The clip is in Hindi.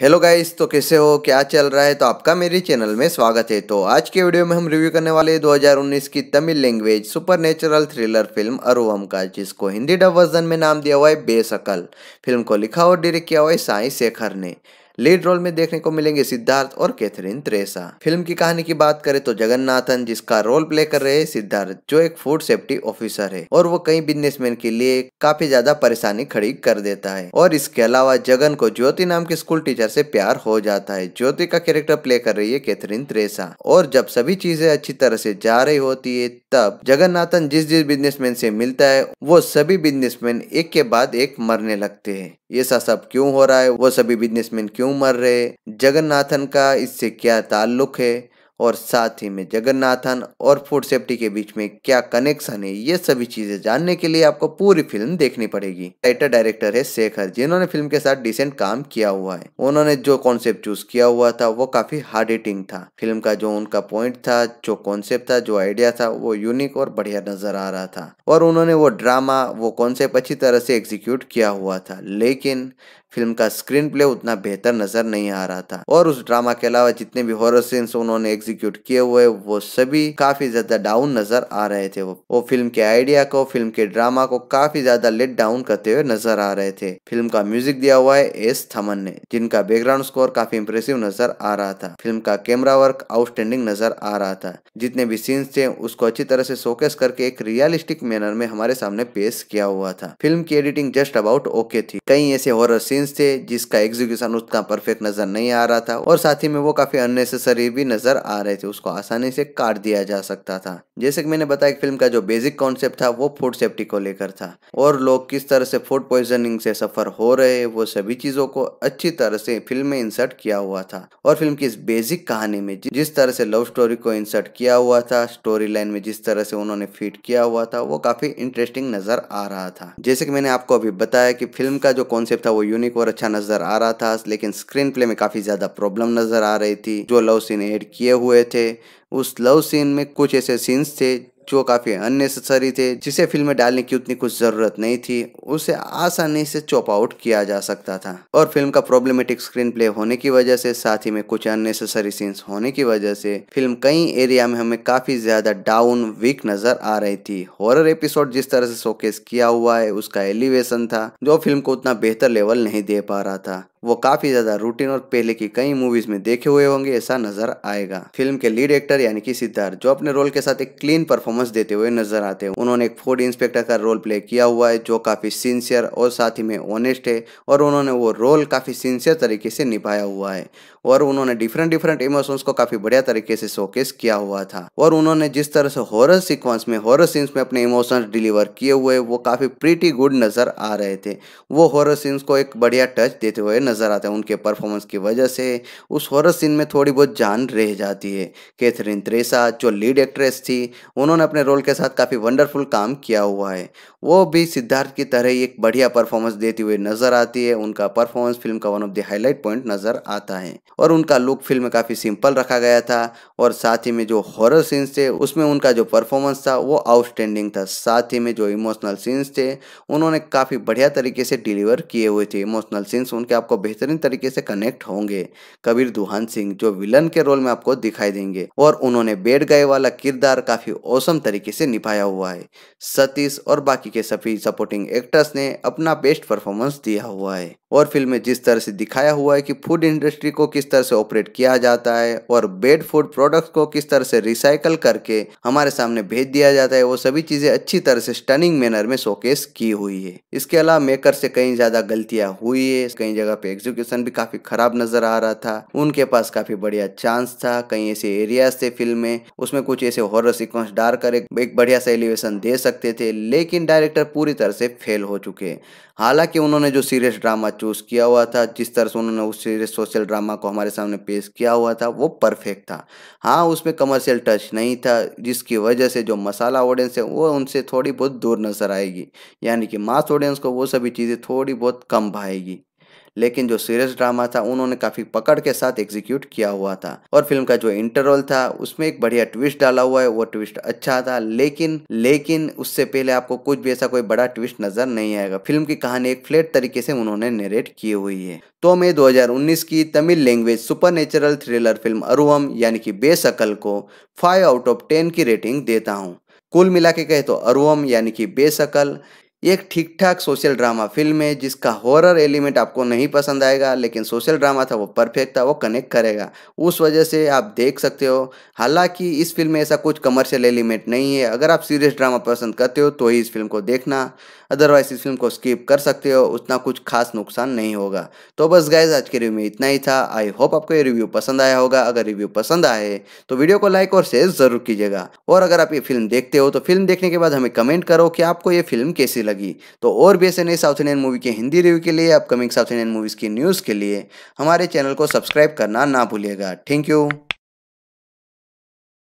हेलो गाइस तो कैसे हो क्या चल रहा है तो आपका मेरे चैनल में स्वागत है तो आज के वीडियो में हम रिव्यू करने वाले हैं 2019 की Tamil language supernatural thriller film Aruvam का जिसको हिंदी डब वर्जन में नाम दिया हुआ है बेसकल फिल्म को लिखा और डायरेक्ट किया हुआ है साई शेखर ने लीड रोल में देखने को मिलेंगे सिद्धार्थ और कैथरीन त्रेसा फिल्म की कहानी की बात करें तो जगन्नाथन जिसका रोल प्ले कर रहे सिद्धार्थ जो एक फूड सेफ्टी ऑफिसर है और वो कई बिजनेसमैन के लिए काफी ज्यादा परेशानी खड़ी कर देता है और इसके अलावा जगन को ज्योति नाम के स्कूल टीचर से प्यार हो जाता है ज्योति का कैरेक्टर प्ले कर रही है कैथरीन त्रेसा और जब सभी चीजें अच्छी तरह से जा रही होती है तब जगन्नाथन जिस जिस बिजनेसमैन से मिलता है वो सभी बिजनेसमैन एक के बाद एक मरने लगते हैं ये सा सब क्यों हो रहा है वो सभी बिजनेसमैन क्यों मर रहे जगन्नाथन का इससे क्या ताल्लुक है और साथ ही में जगन्नाथन और फूड सेफ्टी के बीच में क्या कनेक्शन है ये सभी चीजें जानने के लिए आपको पूरी फिल्म देखनी पड़ेगी राइटर डायरेक्टर है शेखर जिन्होंने फिल्म के साथ डिसेंट काम किया हुआ है उन्होंने जो कॉन्सेप्ट चूज किया हुआ था वो काफी हार्ड हिटिंग था फिल्म का जो उनका पॉइंट था जो कॉन्सेप्ट था जो आइडिया था वो यूनिक और बढ़िया नजर आ रहा था और उन्होंने वो ड्रामा वो कॉन्सेप्ट अच्छी तरह से एग्जीक्यूट किया हुआ था लेकिन फिल्म का स्क्रीन प्ले उतना बेहतर नजर नहीं आ रहा था और उस ड्रामा के अलावा जितने भी हॉरर सीन्स उन्होंने एग्जीक्यूट किए हुए वो सभी काफी ज्यादा डाउन नजर आ रहे थे वो वो फिल्म के आइडिया को फिल्म के ड्रामा को काफी ज्यादा लेट डाउन करते हुए नजर आ रहे थे फिल्म का म्यूजिक दिया हुआ है एस थमन ने जिनका बैकग्राउंड स्कोर काफी इम्प्रेसिव नजर आ रहा था फिल्म का कैमरा वर्क आउटस्टैंडिंग नजर आ रहा था जितने भी सीन्स थे उसको अच्छी तरह से शोकेस करके एक रियलिस्टिक मैनर में हमारे सामने पेश किया हुआ था फिल्म की एडिटिंग जस्ट अबाउट ओके थी कई ऐसे हॉरर सीन सीन्स थे जिसका एग्जीक्यूशन उतना परफेक्ट नजर नहीं आ रहा था और साथ ही में वो काफी अननेसेसरी भी नजर आ रहे थे उसको आसानी से काट दिया जा सकता था जैसे कि मैंने बताया कि फिल्म का जो बेसिक कॉन्सेप्ट था वो फूड सेफ्टी को लेकर था और लोग किस तरह से फूड पॉइजनिंग से सफर हो रहे वो सभी चीजों को अच्छी तरह से फिल्म में इंसर्ट किया हुआ था और फिल्म की इस बेसिक कहानी में जिस तरह से लव स्टोरी को इंसर्ट किया हुआ था स्टोरी लाइन में जिस तरह से उन्होंने फिट किया हुआ था वो काफी इंटरेस्टिंग नजर आ रहा था जैसे कि मैंने आपको अभी बताया कि फिल्म का जो कॉन्सेप्ट था वो यूनिक एक और अच्छा नजर आ रहा था लेकिन स्क्रीन प्ले में काफ़ी ज़्यादा प्रॉब्लम नज़र आ रही थी जो लव सीन ऐड किए हुए थे उस लव सीन में कुछ ऐसे सीन्स थे जो काफ़ी अननेसेसरी थे जिसे फिल्म में डालने की उतनी कुछ ज़रूरत नहीं थी उसे आसानी से चॉप आउट किया जा सकता था और फिल्म का प्रॉब्लमेटिक स्क्रीन प्ले होने की वजह से साथ ही में कुछ अननेसेसरी सीन्स होने की वजह से फिल्म कई एरिया में हमें काफ़ी ज़्यादा डाउन वीक नज़र आ रही थी हॉरर एपिसोड जिस तरह से शोकेस किया हुआ है उसका एलिवेशन था जो फिल्म को उतना बेहतर लेवल नहीं दे पा रहा था वो काफी ज्यादा रूटीन और पहले की कई मूवीज में देखे हुए होंगे ऐसा नजर आएगा फिल्म के लीड एक्टर यानी कि सिद्धार्थ जो अपने रोल के साथ एक क्लीन परफॉर्मेंस देते हुए नजर आते हैं उन्होंने एक फूड इंस्पेक्टर का रोल प्ले किया हुआ है जो काफी सिंसियर और साथ ही में ऑनेस्ट है और उन्होंने वो रोल काफी सिंसियर तरीके से निभाया हुआ है और उन्होंने डिफरेंट डिफरेंट इमोशंस को काफी बढ़िया तरीके से शोकेस किया हुआ था और उन्होंने जिस तरह से हॉरर सीक्वेंस में हॉरर सीन्स में अपने इमोशंस डिलीवर किए हुए वो काफी प्रीटी गुड नजर आ रहे थे वो हॉरर सीन्स को एक बढ़िया टच देते हुए नजर नज़र आते हैं उनके परफॉर्मेंस की वजह से उस हॉरर सीन में थोड़ी बहुत जान रह जाती है कैथरीन त्रेसा जो लीड एक्ट्रेस थी उन्होंने अपने रोल के साथ काफ़ी वंडरफुल काम किया हुआ है वो भी सिद्धार्थ की तरह ही एक बढ़िया परफॉर्मेंस देती हुई नज़र आती है उनका परफॉर्मेंस फिल्म का one of the highlight point नज़र आता है और उनका लुक फिल्म में काफ़ी सिंपल रखा गया था और साथ ही में जो हॉरर सीन्स थे उसमें उनका जो परफॉर्मेंस था वो आउटस्टैंडिंग था साथ ही में जो इमोशनल सीन्स थे उन्होंने काफ़ी बढ़िया तरीके से डिलीवर किए हुए थे इमोशनल सीन्स उनके आपको बेहतरीन तरीके से कनेक्ट होंगे कबीर दुहान सिंह जो विलन के रोल में आपको दिखाई देंगे और उन्होंने बैठ गए वाला किरदार काफी औसम तरीके से निभाया हुआ है सतीश और बाकी के सभी सपोर्टिंग एक्टर्स ने अपना बेस्ट परफॉर्मेंस दिया हुआ है और फिल्म में जिस तरह से दिखाया हुआ है कि फूड इंडस्ट्री को किस तरह से ऑपरेट किया जाता है और बेड फूड प्रोडक्ट को किस तरह से रिसाइकल करके हमारे सामने भेज दिया जाता है वो सभी चीज़ें अच्छी तरह से स्टनिंग मैनर में शोकेस की हुई है इसके अलावा मेकर से कई ज़्यादा गलतियां हुई है कई जगह पे एग्जीक्यूशन भी काफ़ी ख़राब नज़र आ रहा था उनके पास काफ़ी बढ़िया चांस था कई ऐसे एरियाज थे फिल्म में उसमें कुछ ऐसे हॉरर सिक्वेंस डार कर एक बढ़िया सा एलिवेशन दे सकते थे लेकिन डायरेक्टर पूरी तरह से फेल हो चुके हालांकि उन्होंने जो सीरियस ड्रामा चूज़ किया हुआ था जिस तरह से उन्होंने उस सीरीज सोशल ड्रामा को हमारे सामने पेश किया हुआ था वो परफेक्ट था हाँ उसमें कमर्शियल टच नहीं था जिसकी वजह से जो मसाला ऑडियंस है वो उनसे थोड़ी बहुत दूर नजर आएगी यानी कि मास ऑडियंस को वो सभी चीज़ें थोड़ी बहुत कम भाएगी लेकिन जो सीरियस ड्रामा था उन्होंने काफी पकड़ के साथ एग्जीक्यूट किया हुआ था और फिल्म का जो इंटरवल था उसमें एक बढ़िया ट्विस्ट डाला हुआ है वो ट्विस्ट अच्छा था लेकिन लेकिन उससे पहले आपको कुछ भी ऐसा कोई बड़ा ट्विस्ट नजर नहीं आएगा फिल्म की कहानी एक फ्लैट तरीके से उन्होंने नेरेट की हुई है तो मई 2019 की Tamil language supernatural thriller film Aruvam यानी कि बेसकल को 5 आउट ऑफ 10 की रेटिंग देता हूँ कुल मिला के कहे तो अरुहम यानी कि बेसकल ये एक ठीक ठाक सोशल ड्रामा फिल्म है जिसका हॉरर एलिमेंट आपको नहीं पसंद आएगा लेकिन सोशल ड्रामा था वो परफेक्ट था वो कनेक्ट करेगा उस वजह से आप देख सकते हो हालांकि इस फिल्म में ऐसा कुछ कमर्शियल एलिमेंट नहीं है अगर आप सीरियस ड्रामा पसंद करते हो तो ही इस फिल्म को देखना अदरवाइज इस फिल्म को स्किप कर सकते हो उतना कुछ खास नुकसान नहीं होगा तो बस गाइज आज के रिव्यू में इतना ही था आई होप आपको ये रिव्यू पसंद आया होगा अगर रिव्यू पसंद आए तो वीडियो को लाइक और शेयर जरूर कीजिएगा और अगर आप ये फिल्म देखते हो तो फिल्म देखने के बाद हमें कमेंट करो कि आपको ये फिल्म कैसी लगी लगी तो और भी ऐसे नई साउथ इंडियन मूवी के हिंदी रिव्यू के लिए अपकमिंग साउथ इंडियन मूवीज़ की न्यूज़ के लिए हमारे चैनल को सब्सक्राइब करना ना भूलिएगा थैंक यू